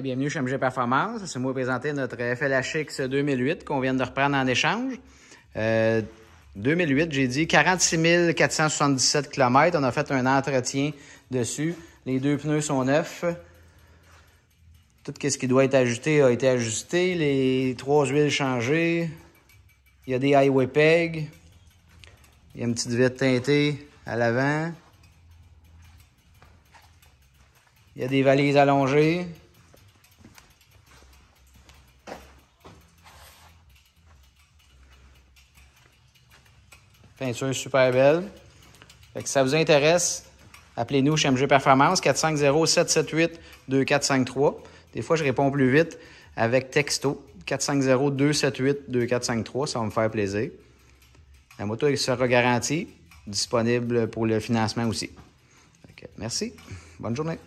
bienvenue chez MG Performance. C'est moi présenter notre euh, FLHX 2008 qu'on vient de reprendre en échange. 2008, euh, j'ai dit 46 477 km. On a fait un entretien dessus. Les deux pneus sont neufs. Tout ce qui doit être ajouté a été ajusté. Les trois huiles changées. Il y a des highway pegs. Il y a une petite vitre teintée à l'avant. Il y a des valises allongées. Peinture super belle. Fait que si ça vous intéresse, appelez-nous chez MG Performance 450-778-2453. Des fois, je réponds plus vite avec texto 450-278-2453. Ça va me faire plaisir. La moto sera garantie, disponible pour le financement aussi. merci. Bonne journée.